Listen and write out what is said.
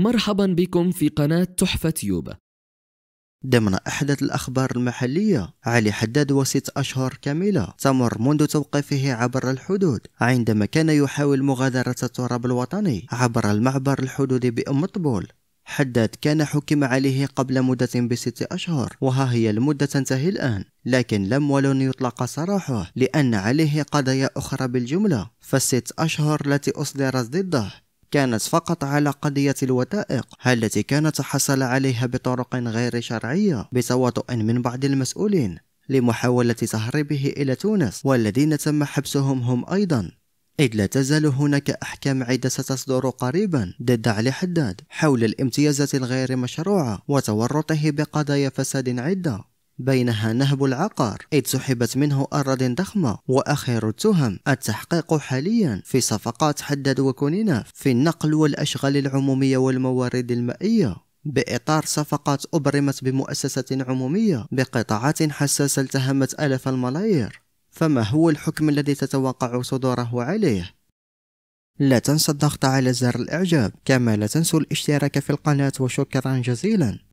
مرحبا بكم في قناة تحفة تيوب ضمن أحدث الأخبار المحلية علي حداد وست أشهر كاملة تمر منذ توقيفه عبر الحدود عندما كان يحاول مغادرة التراب الوطني عبر المعبر الحدودي بأم طبول حداد كان حكم عليه قبل مدة بست أشهر وها هي المدة تنتهي الآن لكن لم ولن يطلق سراحه لأن عليه قضايا أخرى بالجملة فالست أشهر التي أصدرت ضده كانت فقط على قضية الوثائق التي كان تحصل عليها بطرق غير شرعية بتواطؤ من بعض المسؤولين لمحاولة تهريبه إلى تونس والذين تم حبسهم هم أيضا إذ لا تزال هناك أحكام عدة ستصدر قريبا ضد علي حداد حول الامتيازات الغير مشروعة وتورطه بقضايا فساد عدة بينها نهب العقار إذ سحبت منه أراض ضخمة وأخير التهم التحقيق حاليا في صفقات حدد وكونيناف في النقل والأشغال العمومية والموارد المائية بإطار صفقات أبرمت بمؤسسة عمومية بقطاعات حساسة التهمت آلاف الملايير فما هو الحكم الذي تتوقع صدوره عليه؟ لا تنسى الضغط على زر الإعجاب كما لا تنسوا الاشتراك في القناة وشكرا جزيلا